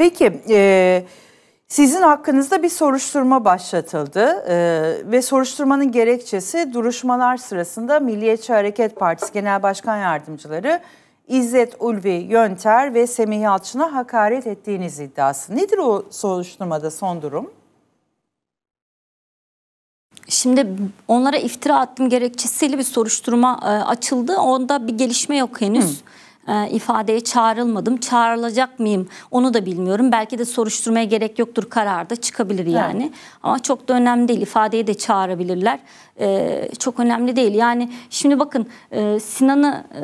Peki e, sizin hakkınızda bir soruşturma başlatıldı e, ve soruşturmanın gerekçesi duruşmalar sırasında Milliyetçi Hareket Partisi Genel Başkan Yardımcıları İzzet Ulvi Yönter ve Semih Yalçın'a hakaret ettiğiniz iddiası. Nedir o soruşturmada son durum? Şimdi onlara iftira attım gerekçesiyle bir soruşturma e, açıldı. Onda bir gelişme yok henüz. Hı e, ifadeye çağrılmadım. Çağrılacak mıyım onu da bilmiyorum. Belki de soruşturmaya gerek yoktur kararda çıkabilir yani. Evet. Ama çok da önemli değil. İfadeye de çağırabilirler. E, çok önemli değil. Yani şimdi bakın e, Sinan'ı e,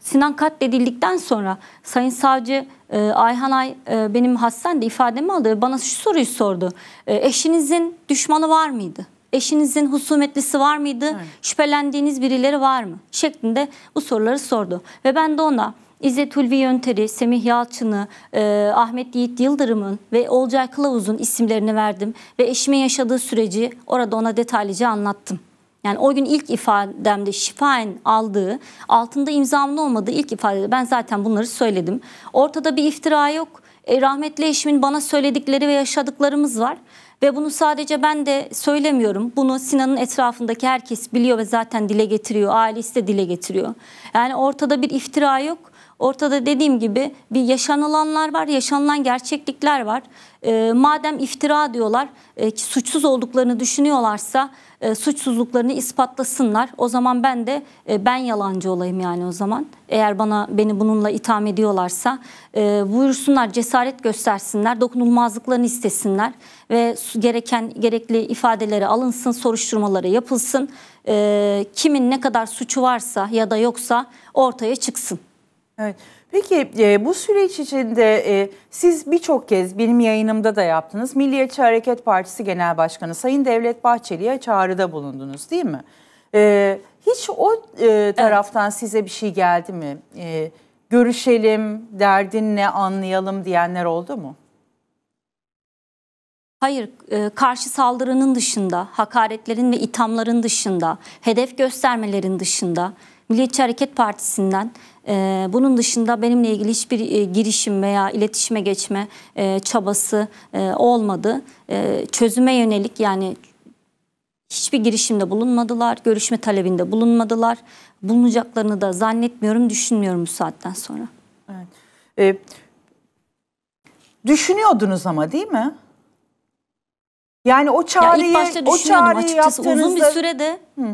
Sinan katledildikten sonra Sayın Savcı e, Ayhan Ay e, benim hastanede ifademi aldı. Bana şu soruyu sordu. E, eşinizin düşmanı var mıydı? Eşinizin husumetlisi var mıydı? Evet. Şüphelendiğiniz birileri var mı? Şeklinde bu soruları sordu. Ve ben de ona İzzet Ulvi Yönter'i, Semih Yalçın'ı, e, Ahmet Yiğit Yıldırım'ın ve Olcay Kılavuz'un isimlerini verdim. Ve eşimin yaşadığı süreci orada ona detaylıca anlattım. Yani o gün ilk ifademde şifaen aldığı, altında imzamın olmadığı ilk ifadede ben zaten bunları söyledim. Ortada bir iftira yok. E, rahmetli eşimin bana söyledikleri ve yaşadıklarımız var. Ve bunu sadece ben de söylemiyorum. Bunu Sinan'ın etrafındaki herkes biliyor ve zaten dile getiriyor. Ailesi de dile getiriyor. Yani ortada bir iftira yok. Ortada dediğim gibi bir yaşanılanlar var, yaşanılan gerçeklikler var. E, madem iftira diyorlar, e, ki suçsuz olduklarını düşünüyorlarsa e, suçsuzluklarını ispatlasınlar. O zaman ben de e, ben yalancı olayım yani o zaman. Eğer bana beni bununla itham ediyorlarsa e, buyursunlar, cesaret göstersinler, dokunulmazlıklarını istesinler ve gereken gerekli ifadeleri alınsın, soruşturmaları yapılsın. E, kimin ne kadar suçu varsa ya da yoksa ortaya çıksın. Evet. Peki e, bu süreç içinde e, siz birçok kez benim yayınımda da yaptınız. Milliyetçi Hareket Partisi Genel Başkanı Sayın Devlet Bahçeli'ye çağrıda bulundunuz değil mi? E, hiç o e, taraftan evet. size bir şey geldi mi? E, görüşelim, derdin ne anlayalım diyenler oldu mu? Hayır, e, karşı saldırının dışında, hakaretlerin ve ithamların dışında, hedef göstermelerin dışında Milliyetçi Hareket Partisi'nden e, bunun dışında benimle ilgili hiçbir e, girişim veya iletişime geçme e, çabası olmadı. Çözüme yönelik yani hiçbir girişimde bulunmadılar, görüşme talebinde bulunmadılar. Bulunacaklarını da zannetmiyorum, düşünmüyorum bu saatten sonra. Evet. Ee, düşünüyordunuz ama değil mi? Yani o çağrıyı, ya ilk başta o çağrıyı açıkçası yaptığınızda... uzun bir sürede Hı.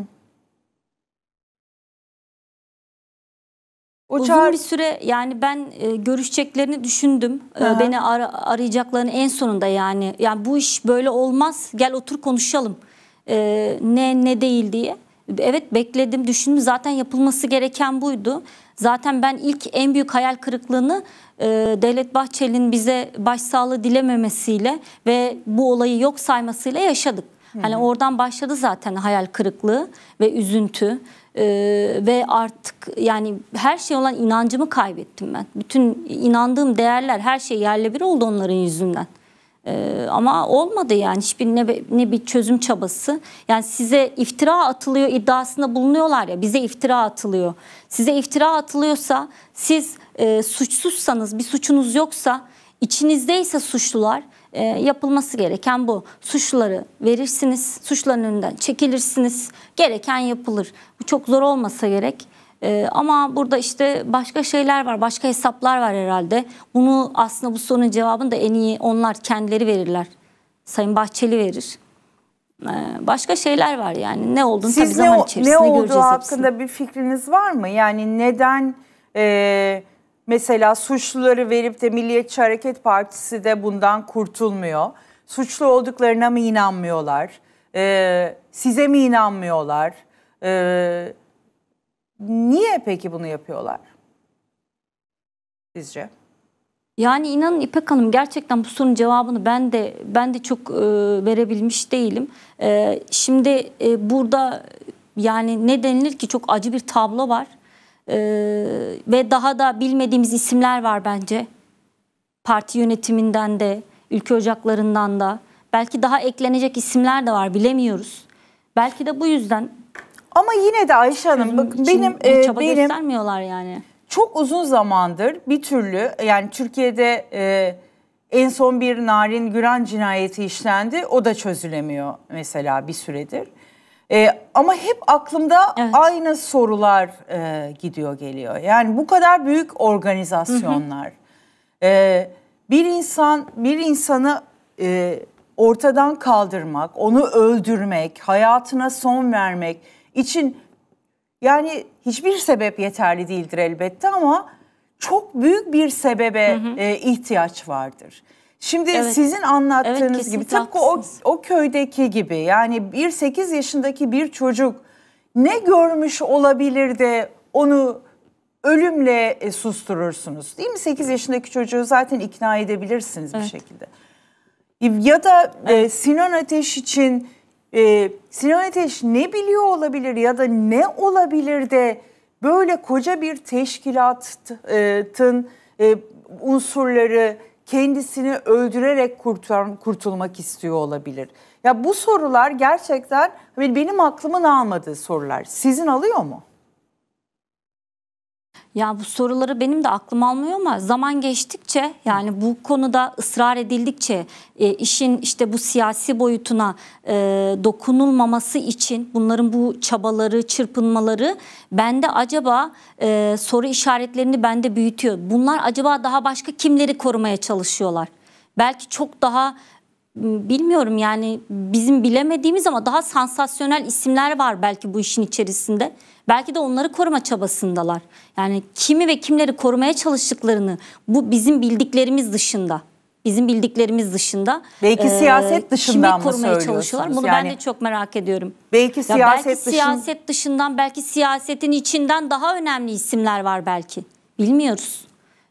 Uçar... Uzun bir süre yani ben e, görüşeceklerini düşündüm. E, beni ar- arayacaklarını en sonunda yani. Yani bu iş böyle olmaz. Gel otur konuşalım. E, ne ne değil diye. Evet bekledim, düşündüm. Zaten yapılması gereken buydu. Zaten ben ilk en büyük hayal kırıklığını e, Devlet Bahçeli'nin bize başsağlığı dilememesiyle ve bu olayı yok saymasıyla yaşadık. Hani oradan başladı zaten hayal kırıklığı ve üzüntü e, ve artık yani her şey olan inancımı kaybettim ben. Bütün inandığım değerler her şey yerle bir oldu onların yüzünden. Ee, ama olmadı yani hiçbir ne, ne bir çözüm çabası. Yani size iftira atılıyor iddiasında bulunuyorlar ya bize iftira atılıyor. Size iftira atılıyorsa siz e, suçsuzsanız bir suçunuz yoksa içinizdeyse suçlular e, yapılması gereken bu. Suçları verirsiniz, suçların önünden çekilirsiniz, gereken yapılır. Bu çok zor olmasa gerek. Ee, ama burada işte başka şeyler var, başka hesaplar var herhalde. Bunu aslında bu sorunun cevabını da en iyi onlar kendileri verirler. Sayın Bahçeli verir. E, başka şeyler var yani ne olduğunu Siz tabii ne, zaman içerisinde göreceğiz. Siz ne olduğu hakkında hepsini. bir fikriniz var mı? Yani neden... Ee Mesela suçluları verip de Milliyetçi Hareket Partisi de bundan kurtulmuyor. Suçlu olduklarına mı inanmıyorlar? Ee, size mi inanmıyorlar? Ee, niye peki bunu yapıyorlar? Sizce? Yani inanın İpek Hanım gerçekten bu sorunun cevabını ben de ben de çok e, verebilmiş değilim. E, şimdi e, burada yani ne denilir ki çok acı bir tablo var e, ve daha da bilmediğimiz isimler var bence. Parti yönetiminden de, ülke ocaklarından da. Belki daha eklenecek isimler de var bilemiyoruz. Belki de bu yüzden ama yine de Ayşe Hanım bakın benim e, çaba benim göstermiyorlar yani. Çok uzun zamandır bir türlü yani Türkiye'de e, en son bir Narin Güran cinayeti işlendi. O da çözülemiyor mesela bir süredir. E, ama hep aklımda evet. aynı sorular e, gidiyor geliyor. Yani bu kadar büyük organizasyonlar. E, bir insan bir insanı e, ortadan kaldırmak, onu öldürmek, hayatına son vermek için yani hiçbir sebep yeterli değildir elbette ama çok büyük bir sebebe hı hı. E, ihtiyaç vardır. Şimdi evet. sizin anlattığınız evet, gibi tıpkı haklısınız. o, o köydeki gibi yani bir 8 yaşındaki bir çocuk ne görmüş olabilir de onu ölümle e, susturursunuz değil mi? 8 yaşındaki çocuğu zaten ikna edebilirsiniz evet. bir şekilde. E, ya da e, evet. e, Sinan Ateş için e, Sinan Ateş ne biliyor olabilir ya da ne olabilir de böyle koca bir teşkilatın e, unsurları kendisini öldürerek kurtulmak istiyor olabilir? Ya bu sorular gerçekten hani benim aklımın almadığı sorular. Sizin alıyor mu? Ya bu soruları benim de aklım almıyor ama zaman geçtikçe yani bu konuda ısrar edildikçe e, işin işte bu siyasi boyutuna e, dokunulmaması için bunların bu çabaları, çırpınmaları bende acaba e, soru işaretlerini bende büyütüyor. Bunlar acaba daha başka kimleri korumaya çalışıyorlar? Belki çok daha bilmiyorum yani bizim bilemediğimiz ama daha sansasyonel isimler var belki bu işin içerisinde. Belki de onları koruma çabasındalar. Yani kimi ve kimleri korumaya çalıştıklarını bu bizim bildiklerimiz dışında bizim bildiklerimiz dışında belki e, siyaset dışından kimi korumaya çalışıyorlar? Bunu yani, ben de çok merak ediyorum. Belki siyaset ya belki dışın... siyaset dışından belki siyasetin içinden daha önemli isimler var belki. Bilmiyoruz.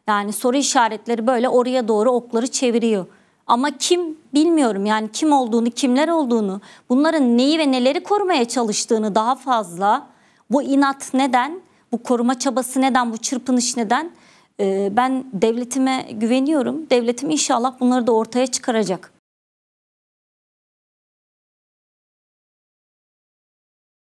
Yani soru işaretleri böyle oraya doğru okları çeviriyor. Ama kim bilmiyorum yani kim olduğunu, kimler olduğunu, bunların neyi ve neleri korumaya çalıştığını daha fazla bu inat neden, bu koruma çabası neden, bu çırpınış neden ben devletime güveniyorum. Devletim inşallah bunları da ortaya çıkaracak.